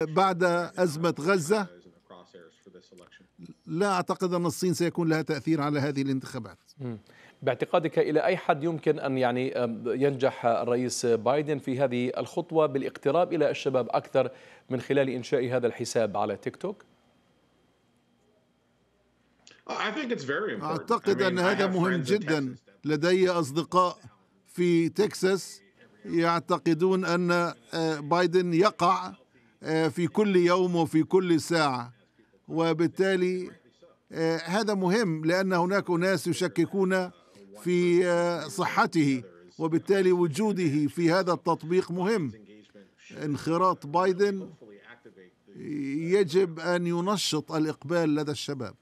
بعد أزمة غزة لا أعتقد أن الصين سيكون لها تأثير على هذه الانتخابات باعتقادك إلى أي حد يمكن أن يعني ينجح الرئيس بايدن في هذه الخطوة بالاقتراب إلى الشباب أكثر من خلال إنشاء هذا الحساب على تيك توك؟ أعتقد أن هذا مهم جدا لدي أصدقاء في تكساس يعتقدون أن بايدن يقع آه، في كل يوم وفي كل ساعه وبالتالي آه، هذا مهم لان هناك ناس يشككون في آه، صحته وبالتالي وجوده في هذا التطبيق مهم انخراط بايدن يجب ان ينشط الاقبال لدى الشباب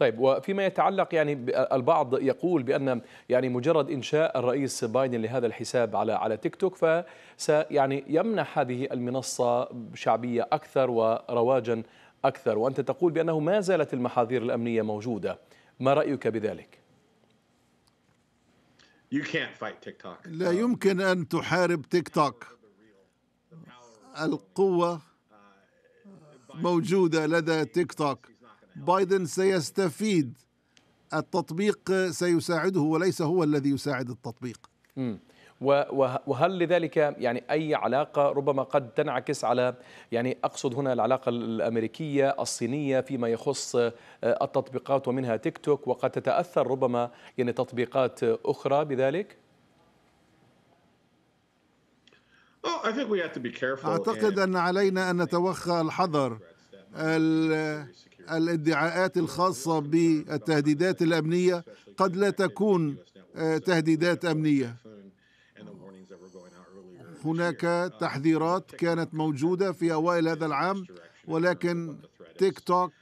طيب وفيما يتعلق يعني البعض يقول بأن يعني مجرد إنشاء الرئيس بايدن لهذا الحساب على على تيك توك ف يعني يمنح هذه المنصة شعبية أكثر ورواجا أكثر وأنت تقول بأنه ما زالت المحاذير الأمنية موجودة ما رأيك بذلك؟ لا يمكن أن تحارب تيك توك القوة موجودة لدى تيك توك بايدن سيستفيد التطبيق سيساعده وليس هو الذي يساعد التطبيق وهل لذلك يعني اي علاقه ربما قد تنعكس على يعني اقصد هنا العلاقه الامريكيه الصينيه فيما يخص آه، التطبيقات ومنها تيك توك وقد تتاثر ربما يعني تطبيقات اخرى بذلك؟ oh, اعتقد ان علينا ان نتوخى الحذر الادعاءات الخاصة بالتهديدات الأمنية قد لا تكون آه، تهديدات أمنية هناك تحذيرات كانت موجودة في أوائل هذا العام ولكن تيك توك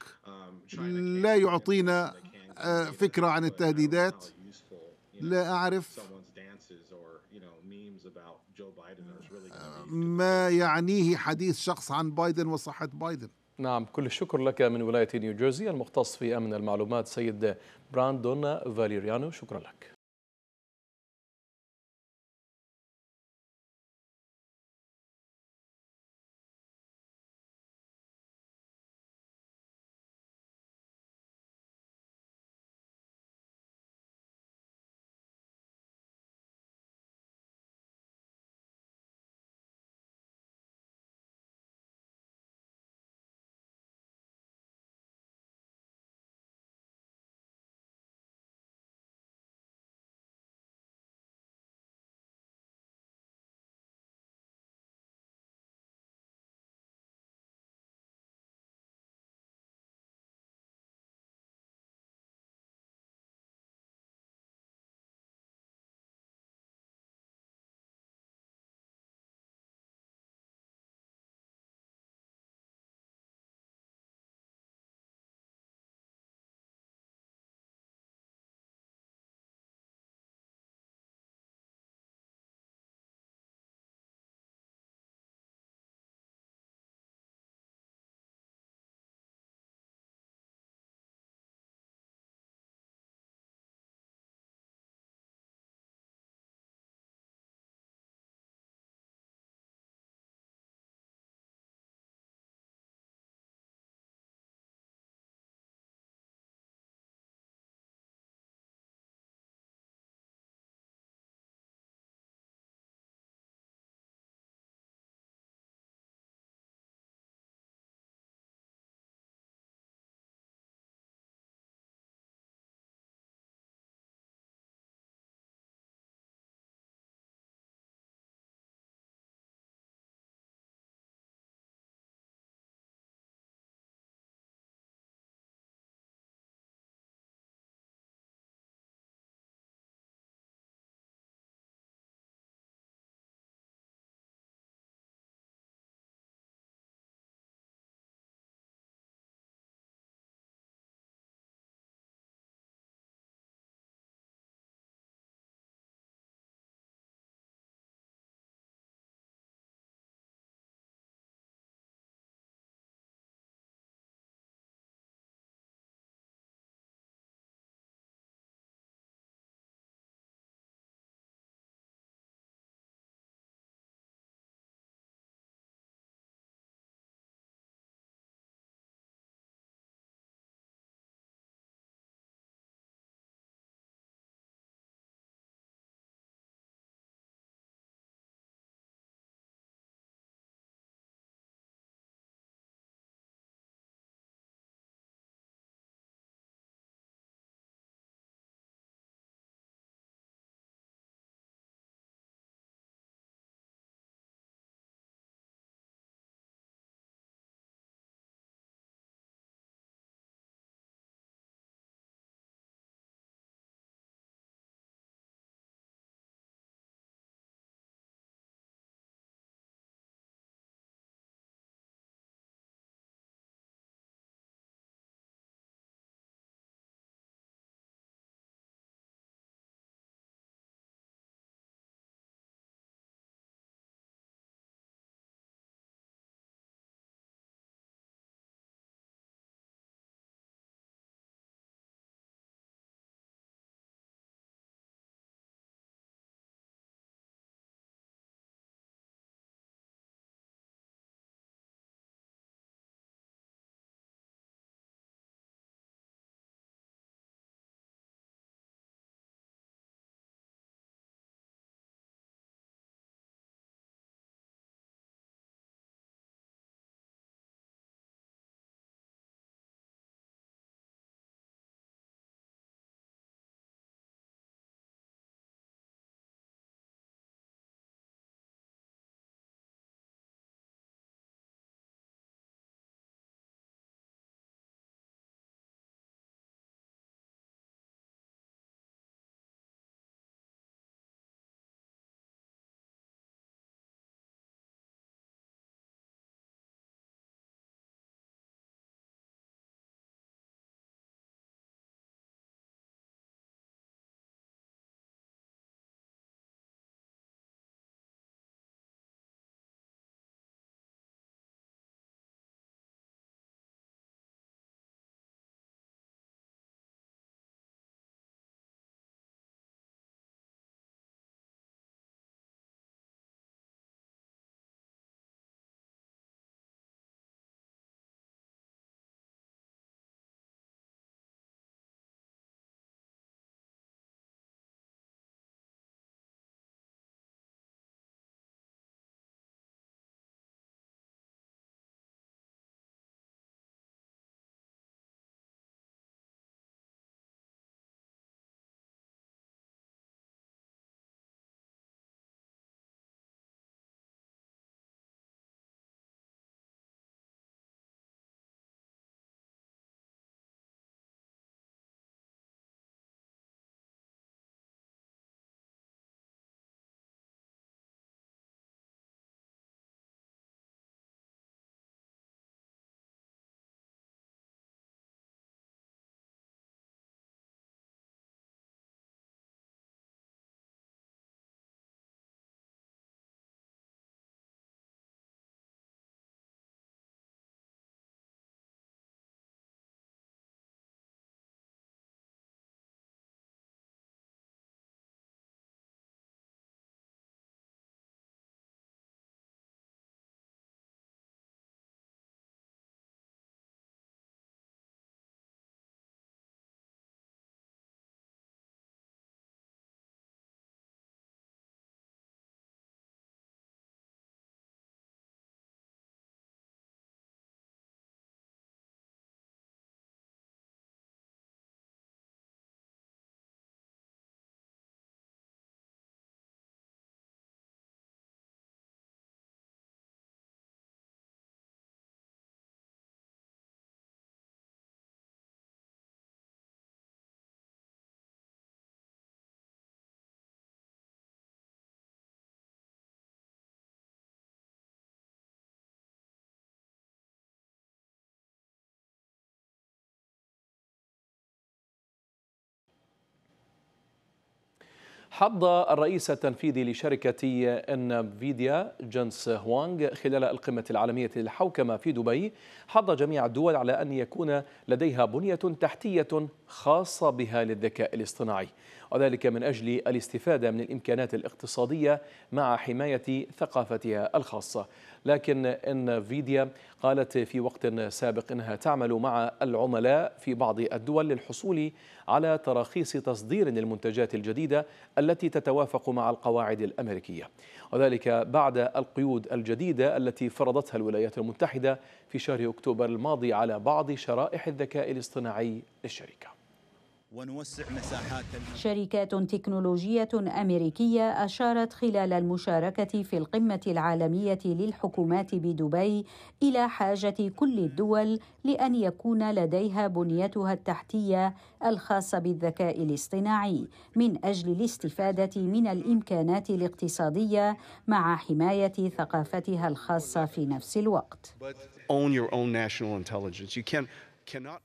لا يعطينا آه، فكرة عن التهديدات لا أعرف آه، ما يعنيه حديث شخص عن بايدن وصحة بايدن نعم كل الشكر لك من ولاية نيوجيرسي المختص في أمن المعلومات سيد براندون فاليريانو شكرا لك حض الرئيس التنفيذي لشركة انفيديا جنس هوانغ خلال القمة العالمية للحوكمة في دبي حض جميع الدول على أن يكون لديها بنية تحتية خاصة بها للذكاء الاصطناعي وذلك من أجل الاستفادة من الإمكانات الاقتصادية مع حماية ثقافتها الخاصة لكن انفيديا قالت في وقت سابق انها تعمل مع العملاء في بعض الدول للحصول على تراخيص تصدير للمنتجات الجديده التي تتوافق مع القواعد الامريكيه وذلك بعد القيود الجديده التي فرضتها الولايات المتحده في شهر اكتوبر الماضي على بعض شرائح الذكاء الاصطناعي للشركه ونوسع مساحات شركات تكنولوجية أمريكية أشارت خلال المشاركة في القمة العالمية للحكومات بدبي إلى حاجة كل الدول لأن يكون لديها بنيتها التحتية الخاصة بالذكاء الاصطناعي من أجل الاستفادة من الإمكانات الاقتصادية مع حماية ثقافتها الخاصة في نفس الوقت.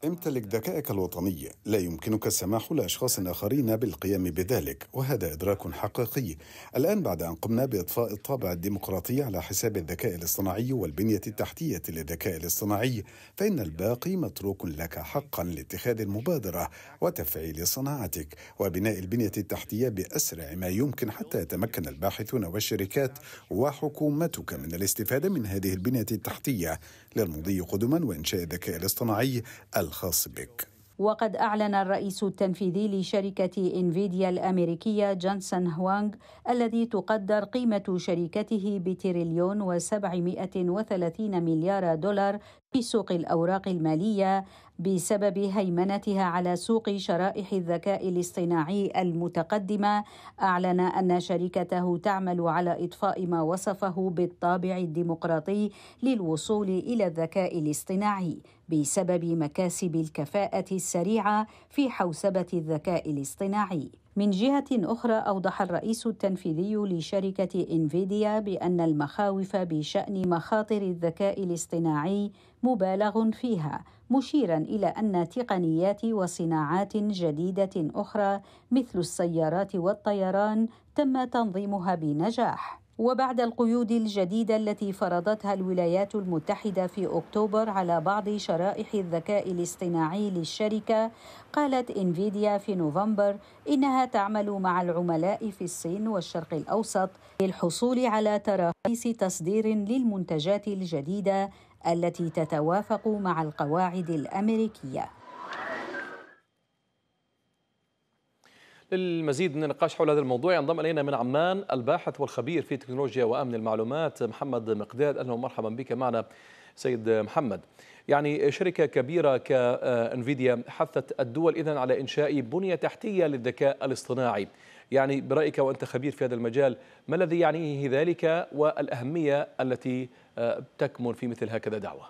امتلك ذكائك الوطني لا يمكنك السماح لأشخاص آخرين بالقيام بذلك وهذا إدراك حقيقي الآن بعد أن قمنا بإضفاء الطابع الديمقراطي على حساب الذكاء الاصطناعي والبنية التحتية للذكاء الاصطناعي فإن الباقي متروك لك حقا لاتخاذ المبادرة وتفعيل صناعتك وبناء البنية التحتية بأسرع ما يمكن حتى يتمكن الباحثون والشركات وحكومتك من الاستفادة من هذه البنية التحتية للمضي قدما وإنشاء الذكاء الاصطناعي الخاص بك وقد أعلن الرئيس التنفيذي لشركة إنفيديا الأمريكية جانسون هوانغ الذي تقدر قيمة شركته بتريليون وسبعمائة وثلاثين مليار دولار في سوق الأوراق المالية بسبب هيمنتها على سوق شرائح الذكاء الاصطناعي المتقدمه اعلن ان شركته تعمل على اطفاء ما وصفه بالطابع الديمقراطي للوصول الى الذكاء الاصطناعي بسبب مكاسب الكفاءه السريعه في حوسبه الذكاء الاصطناعي من جهة أخرى أوضح الرئيس التنفيذي لشركة إنفيديا بأن المخاوف بشأن مخاطر الذكاء الاصطناعي مبالغ فيها مشيرا إلى أن تقنيات وصناعات جديدة أخرى مثل السيارات والطيران تم تنظيمها بنجاح وبعد القيود الجديدة التي فرضتها الولايات المتحدة في أكتوبر على بعض شرائح الذكاء الاصطناعي للشركة قالت إنفيديا في نوفمبر إنها تعمل مع العملاء في الصين والشرق الأوسط للحصول على تراخيص تصدير للمنتجات الجديدة التي تتوافق مع القواعد الأمريكية للمزيد من النقاش حول هذا الموضوع ينضم الينا من عمان الباحث والخبير في تكنولوجيا وامن المعلومات محمد مقداد اهلا ومرحبا بك معنا سيد محمد يعني شركة كبيرة كانفيديا حثت الدول إذن على إنشاء بنية تحتية للذكاء الاصطناعي يعني برأيك وأنت خبير في هذا المجال ما الذي يعنيه ذلك والأهمية التي آه، تكمن في مثل هكذا دعوة؟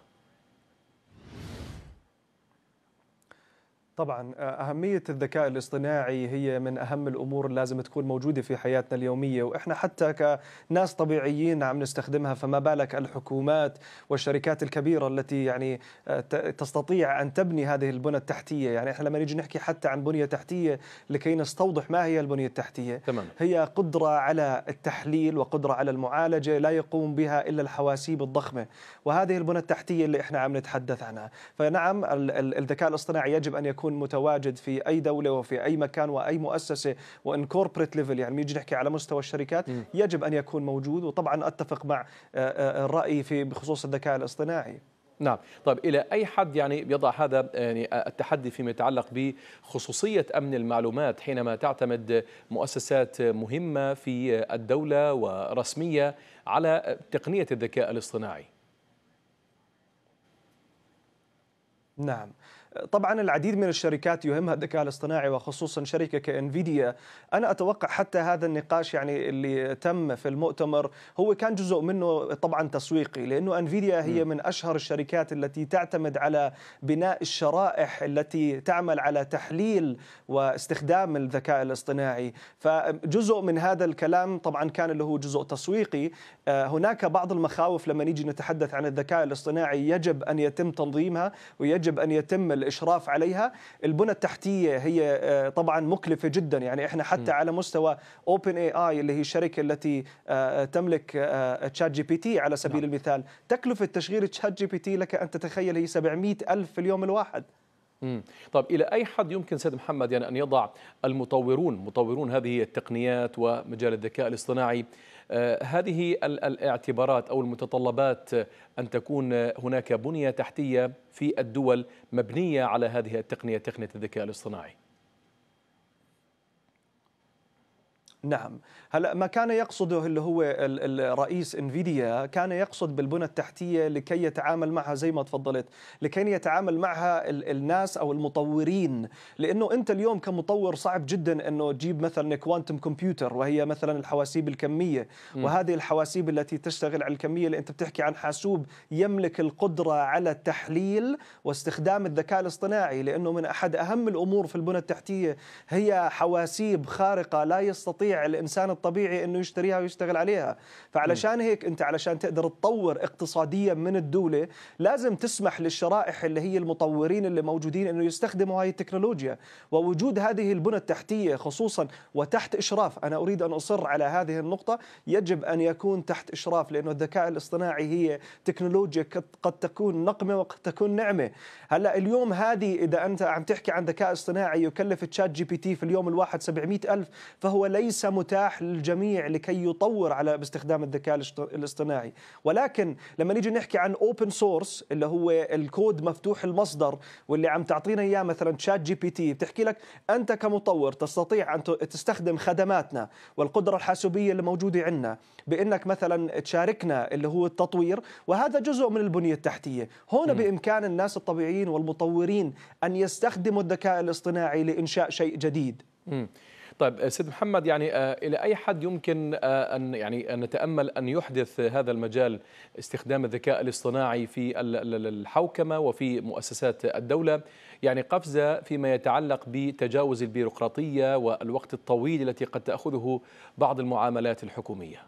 طبعا آه، أهمية الذكاء الاصطناعي هي من أهم الأمور اللي لازم تكون موجودة في حياتنا اليومية وإحنا حتى كناس طبيعيين عم نستخدمها فما بالك الحكومات والشركات الكبيرة التي يعني آه، تستطيع أن تبني هذه البنى التحتية يعني إحنا لما نيجي نحكي حتى عن بنية تحتية لكي نستوضح ما هي البنية التحتية تمام. هي قدرة على التحليل وقدرة على المعالجة لا يقوم بها إلا الحواسيب الضخمة وهذه البنى التحتية اللي إحنا عم نتحدث عنها فنعم الذكاء الاصطناعي يجب أن يكون يكون متواجد في اي دوله وفي اي مكان واي مؤسسه وان كوربريت ليفل يعني بنيجي نحكي على مستوى الشركات يجب ان يكون موجود وطبعا اتفق مع آه، آه، آه، الراي في بخصوص الذكاء الاصطناعي نعم طيب إلى أي حد يعني يضع هذا يعني التحدي فيما يتعلق بخصوصية أمن المعلومات حينما تعتمد مؤسسات مهمة في الدولة ورسمية على تقنية الذكاء الاصطناعي نعم طبعا العديد من الشركات يهمها الذكاء الاصطناعي وخصوصا شركه كانفيديا انا اتوقع حتى هذا النقاش يعني اللي تم في المؤتمر هو كان جزء منه طبعا تسويقي لانه انفيديا هي من اشهر الشركات التي تعتمد على بناء الشرائح التي تعمل على تحليل واستخدام الذكاء الاصطناعي فجزء من هذا الكلام طبعا كان اللي هو جزء تسويقي آه، هناك بعض المخاوف لما نيجي نتحدث عن الذكاء الاصطناعي يجب ان يتم تنظيمها ويجب ان يتم الاشراف عليها البنى التحتية هي آه، طبعا مكلفة جدا يعني إحنا حتى م. على مستوى أوبن اي اي اللي هي الشركة التي آه، تملك تشات جي بي تي على سبيل نعم. المثال تكلفة تشغيل تشات جي بي تي لك أن تتخيل هي 700 ألف في اليوم الواحد طيب إلى أي حد يمكن سيد محمد يعني أن يضع المطورون مطورون هذه التقنيات ومجال الذكاء الاصطناعي آه، هذه الاعتبارات أو المتطلبات آه، أن تكون آه، هناك بنية تحتية في الدول مبنية على هذه التقنية تقنية الذكاء الاصطناعي نعم هلا ما كان يقصده اللي هو الرئيس انفيديا كان يقصد بالبنى التحتيه لكي يتعامل معها زي ما تفضلت لكي يتعامل معها الناس او المطورين لانه انت اليوم كمطور صعب جدا انه تجيب مثلا كوانتم كمبيوتر وهي مثلا الحواسيب الكميه وهذه الحواسيب التي تشتغل على الكميه اللي انت بتحكي عن حاسوب يملك القدره على التحليل واستخدام الذكاء الاصطناعي لانه من احد اهم الامور في البنى التحتيه هي حواسيب خارقه لا يستطيع الانسان الطبيعي انه يشتريها ويشتغل عليها فعلشان هيك انت علشان تقدر تطور اقتصاديا من الدوله لازم تسمح للشرائح اللي هي المطورين اللي موجودين انه يستخدموا هاي التكنولوجيا ووجود هذه البنى التحتيه خصوصا وتحت اشراف انا اريد ان اصر على هذه النقطه يجب ان يكون تحت اشراف لانه الذكاء الاصطناعي هي تكنولوجيا قد تكون نقمه وقد تكون نعمه هلا اليوم هذه اذا انت عم تحكي عن ذكاء اصطناعي يكلف تشات جي بي تي في اليوم الواحد 700 الف فهو ليس متاح للجميع لكي يطور على باستخدام الذكاء الاصطناعي ولكن لما نيجي نحكي عن اوبن سورس اللي هو الكود مفتوح المصدر واللي عم تعطينا اياه مثلا تشات جي بي تي بتحكي لك انت كمطور تستطيع ان تستخدم خدماتنا والقدره الحاسوبيه اللي موجوده عندنا بانك مثلا تشاركنا اللي هو التطوير وهذا جزء من البنيه التحتيه هون م. بامكان الناس الطبيعيين والمطورين ان يستخدموا الذكاء الاصطناعي لانشاء شيء جديد م. طيب سيد محمد يعني آه، الى اي حد يمكن آه، ان يعني أن نتامل ان يحدث هذا المجال استخدام الذكاء الاصطناعي في الحوكمه وفي مؤسسات الدوله يعني قفزه فيما يتعلق بتجاوز البيروقراطيه والوقت الطويل التي قد تاخذه بعض المعاملات الحكوميه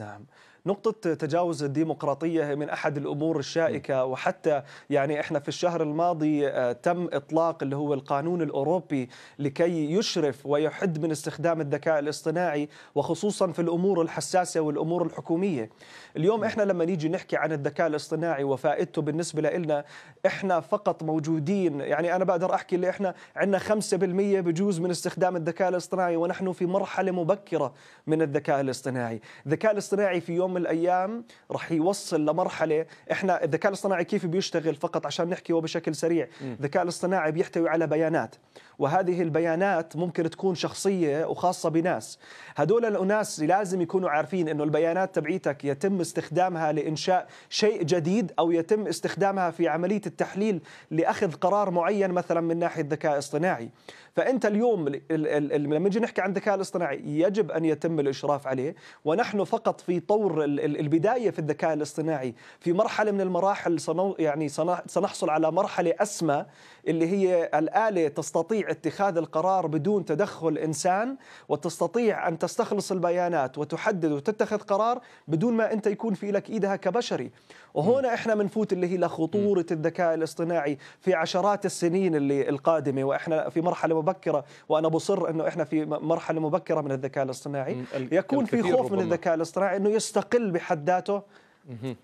نعم نقطة تجاوز الديمقراطية من أحد الأمور الشائكة وحتى يعني إحنا في الشهر الماضي آه، تم إطلاق اللي هو القانون الأوروبي لكي يشرف ويحد من استخدام الذكاء الاصطناعي وخصوصا في الأمور الحساسة والأمور الحكومية اليوم إحنا لما نيجي نحكي عن الذكاء الاصطناعي وفائدته بالنسبة لنا إحنا فقط موجودين يعني أنا بقدر أحكي اللي إحنا عندنا 5% بجوز من استخدام الذكاء الاصطناعي ونحن في مرحلة مبكرة من الذكاء الاصطناعي الذكاء الاصطناعي في يوم من الايام رح يوصل لمرحله احنا الذكاء الاصطناعي كيف بيشتغل فقط عشان نحكي وبشكل سريع الذكاء الاصطناعي بيحتوي على بيانات وهذه البيانات ممكن تكون شخصيه وخاصه بناس هدول الاناس لازم يكونوا عارفين انه البيانات تبعيتك يتم استخدامها لانشاء شيء جديد او يتم استخدامها في عمليه التحليل لاخذ قرار معين مثلا من ناحيه الذكاء الاصطناعي فانت اليوم لما نجي نحكي عن الذكاء الاصطناعي يجب ان يتم الاشراف عليه ونحن فقط في طور البدايه في الذكاء الاصطناعي في مرحله من المراحل يعني سنحصل على مرحله اسمى اللي هي الاله تستطيع اتخاذ القرار بدون تدخل انسان وتستطيع ان تستخلص البيانات وتحدد وتتخذ قرار بدون ما انت يكون في لك ايدها كبشري وهنا احنا بنفوت اللي هي لخطوره الذكاء الاصطناعي في عشرات السنين اللي القادمه واحنا في مرحله مبكره وانا بصر انه احنا في مرحله مبكره من الذكاء الاصطناعي يكون في خوف ربما. من الذكاء الاصطناعي انه يستقل القل بحد ذاته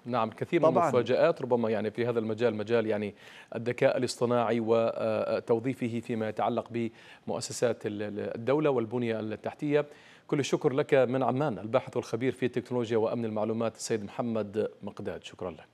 نعم كثير طبعاً. من المفاجآت ربما يعني في هذا المجال مجال يعني الذكاء الاصطناعي وتوظيفه فيما يتعلق بمؤسسات الدولة والبنية التحتية كل الشكر لك من عمان الباحث والخبير في التكنولوجيا وأمن المعلومات السيد محمد مقداد شكرا لك